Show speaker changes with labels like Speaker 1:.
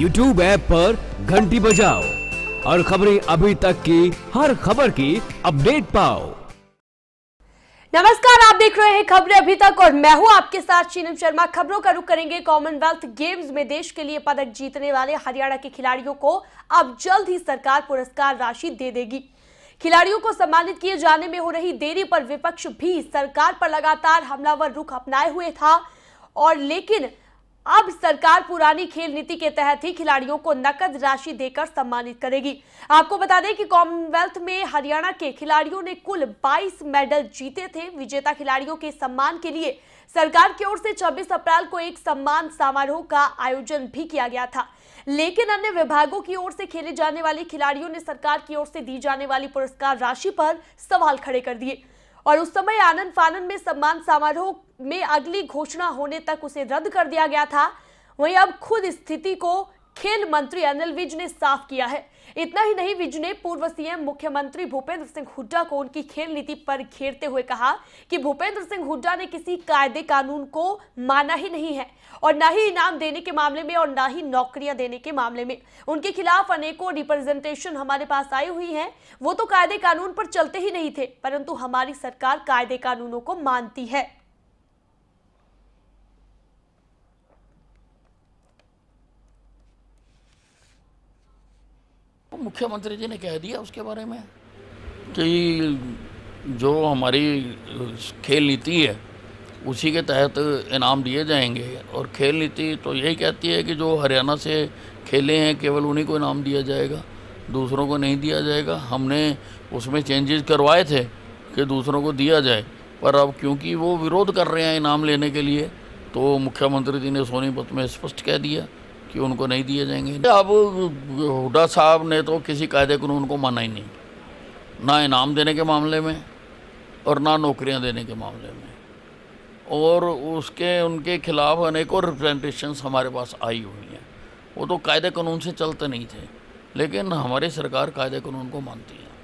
Speaker 1: YouTube app पर घंटी बजाओ और खबरें अभी तक की हर खबर की अपडेट पाओ
Speaker 2: नमस्कार आप देख रहे हैं खबरें अभी तक और मैं हूं आपके साथ चीनम शर्मा खबरों का रुख करेंगे कॉमनवेल्थ गेम्स में देश के लिए पदक जीतने वाले हरियाणा के खिलाड़ियों को अब जल्द ही सरकार पुरस्कार राशि दे देगी खिलाड़ियों को सम्मानित किए जाने में हो रही देरी पर विपक्ष भी सरकार पर लगातार हमलावर रुख अपनाए हुए था और लेकिन अब सरकार पुरानी खेल नीति के तहत ही खिलाड़ियों को नकद राशि देकर सम्मानित करेगी आपको बता दें कि कॉमनवेल्थ में हरियाणा के खिलाड़ियों ने कुल 22 मेडल जीते थे विजेता खिलाड़ियों के सम्मान के लिए सरकार की ओर से 26 अप्रैल को एक सम्मान समारोह का आयोजन भी किया गया था लेकिन अन्य विभागों की ओर से खेले जाने वाले खिलाड़ियों ने सरकार की ओर से दी जाने वाली पुरस्कार राशि पर सवाल खड़े कर दिए और उस समय आनंद फानंद में सम्मान समारोह में अगली घोषणा होने तक उसे रद्द कर दिया गया था वहीं अब खुद स्थिति को खेल मंत्री अनिल विज ने साफ किया है इतना ही नहीं विज ने पूर्व सीएम मुख्यमंत्री भूपेंद्र सिंह हुड्डा को उनकी खेल नीति पर घेरते हुए कहा कि भूपेंद्र सिंह हुड्डा ने किसी कायदे कानून को माना ही नहीं है और ना ही इनाम देने के मामले में और ना ही नौकरियां देने के मामले में उनके खिलाफ अनेकों रिप्रेजेंटेशन हमारे पास आई हुई है वो तो कायदे कानून पर चलते ही नहीं थे परंतु हमारी सरकार कायदे कानूनों को मानती है
Speaker 1: मुख्यमंत्री जी ने कह दिया उसके बारे में कि जो हमारी खेल नीति है उसी के तहत इनाम दिए जाएंगे और खेल नीति तो यही कहती है कि जो हरियाणा से खेले हैं केवल उन्हीं को इनाम दिया जाएगा दूसरों को नहीं दिया जाएगा हमने उसमें चेंजेस करवाए थे कि दूसरों को दिया जाए पर अब क्योंकि वो विरोध कर रहे हैं इनाम लेने के लिए तो मुख्यमंत्री जी ने सोनीपत में स्पष्ट कह दिया कि उनको नहीं दिए जाएंगे अब हुडा साहब ने तो किसी कायदे कानून को माना ही नहीं ना इनाम देने के मामले में और ना नौकरियां देने के मामले में और उसके उनके खिलाफ अनेकों रिप्रजेंटेशन हमारे पास आई हुई हैं वो तो कायदे कानून से चलते नहीं थे लेकिन हमारी सरकार कायदे कानून को मानती है